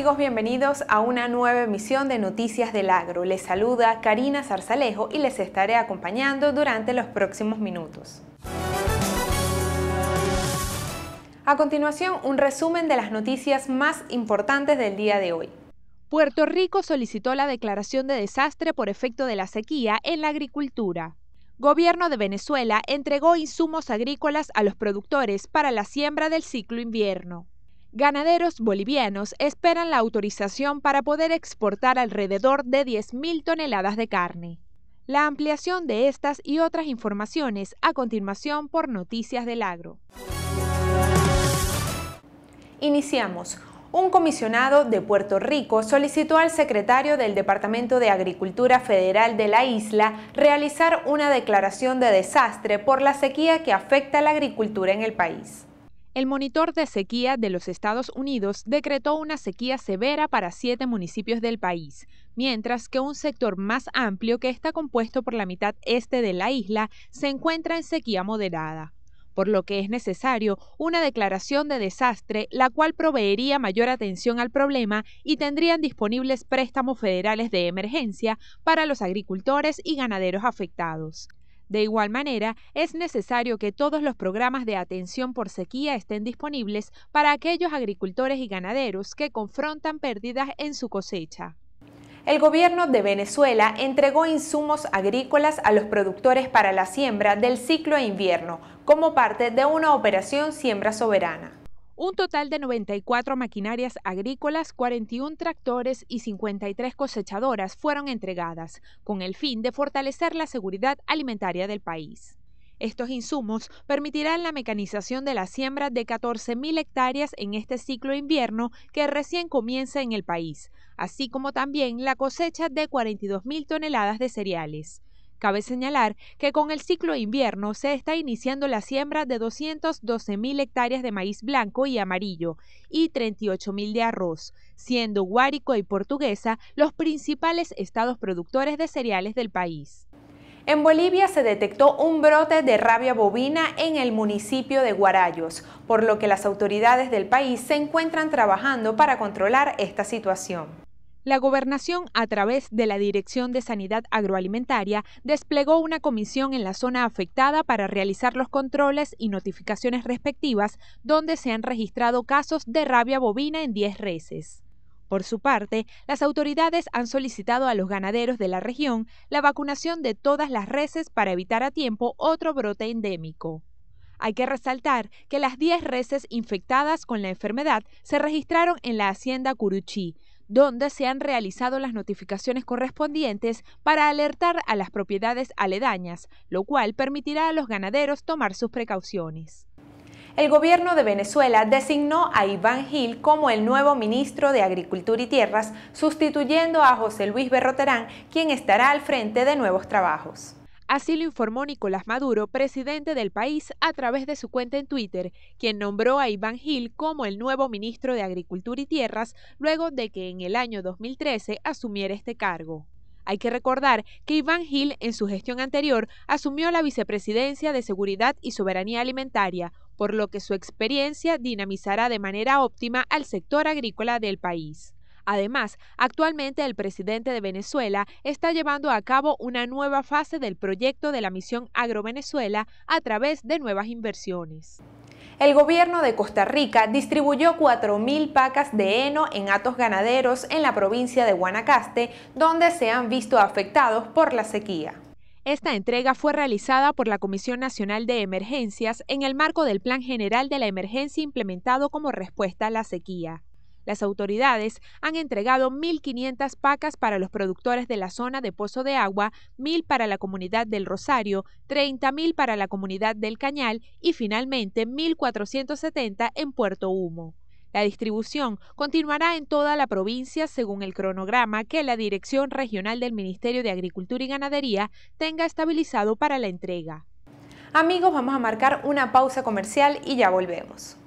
amigos, bienvenidos a una nueva emisión de Noticias del Agro. Les saluda Karina Zarzalejo y les estaré acompañando durante los próximos minutos. A continuación, un resumen de las noticias más importantes del día de hoy. Puerto Rico solicitó la declaración de desastre por efecto de la sequía en la agricultura. Gobierno de Venezuela entregó insumos agrícolas a los productores para la siembra del ciclo invierno. Ganaderos bolivianos esperan la autorización para poder exportar alrededor de 10.000 toneladas de carne. La ampliación de estas y otras informaciones a continuación por Noticias del Agro. Iniciamos. Un comisionado de Puerto Rico solicitó al secretario del Departamento de Agricultura Federal de la isla realizar una declaración de desastre por la sequía que afecta la agricultura en el país. El monitor de sequía de los Estados Unidos decretó una sequía severa para siete municipios del país, mientras que un sector más amplio que está compuesto por la mitad este de la isla se encuentra en sequía moderada por lo que es necesario una declaración de desastre, la cual proveería mayor atención al problema y tendrían disponibles préstamos federales de emergencia para los agricultores y ganaderos afectados. De igual manera, es necesario que todos los programas de atención por sequía estén disponibles para aquellos agricultores y ganaderos que confrontan pérdidas en su cosecha. El gobierno de Venezuela entregó insumos agrícolas a los productores para la siembra del ciclo de invierno como parte de una operación siembra soberana. Un total de 94 maquinarias agrícolas, 41 tractores y 53 cosechadoras fueron entregadas, con el fin de fortalecer la seguridad alimentaria del país. Estos insumos permitirán la mecanización de la siembra de 14.000 hectáreas en este ciclo invierno que recién comienza en el país, así como también la cosecha de 42.000 toneladas de cereales. Cabe señalar que con el ciclo invierno se está iniciando la siembra de 212.000 hectáreas de maíz blanco y amarillo y 38.000 de arroz, siendo Guárico y Portuguesa los principales estados productores de cereales del país. En Bolivia se detectó un brote de rabia bovina en el municipio de Guarayos, por lo que las autoridades del país se encuentran trabajando para controlar esta situación. La gobernación, a través de la Dirección de Sanidad Agroalimentaria, desplegó una comisión en la zona afectada para realizar los controles y notificaciones respectivas donde se han registrado casos de rabia bovina en 10 reses. Por su parte, las autoridades han solicitado a los ganaderos de la región la vacunación de todas las reses para evitar a tiempo otro brote endémico. Hay que resaltar que las 10 reses infectadas con la enfermedad se registraron en la hacienda Curuchí, donde se han realizado las notificaciones correspondientes para alertar a las propiedades aledañas, lo cual permitirá a los ganaderos tomar sus precauciones. El gobierno de Venezuela designó a Iván Gil como el nuevo ministro de Agricultura y Tierras, sustituyendo a José Luis Berroterán, quien estará al frente de nuevos trabajos. Así lo informó Nicolás Maduro, presidente del país, a través de su cuenta en Twitter, quien nombró a Iván Gil como el nuevo ministro de Agricultura y Tierras luego de que en el año 2013 asumiera este cargo. Hay que recordar que Iván Gil en su gestión anterior asumió la vicepresidencia de Seguridad y Soberanía Alimentaria, por lo que su experiencia dinamizará de manera óptima al sector agrícola del país. Además, actualmente el presidente de Venezuela está llevando a cabo una nueva fase del proyecto de la misión AgroVenezuela a través de nuevas inversiones. El gobierno de Costa Rica distribuyó 4.000 pacas de heno en atos ganaderos en la provincia de Guanacaste, donde se han visto afectados por la sequía. Esta entrega fue realizada por la Comisión Nacional de Emergencias en el marco del Plan General de la Emergencia implementado como respuesta a la sequía. Las autoridades han entregado 1.500 pacas para los productores de la zona de Pozo de Agua, 1.000 para la comunidad del Rosario, 30.000 para la comunidad del Cañal y finalmente 1.470 en Puerto Humo. La distribución continuará en toda la provincia según el cronograma que la Dirección Regional del Ministerio de Agricultura y Ganadería tenga estabilizado para la entrega. Amigos, vamos a marcar una pausa comercial y ya volvemos.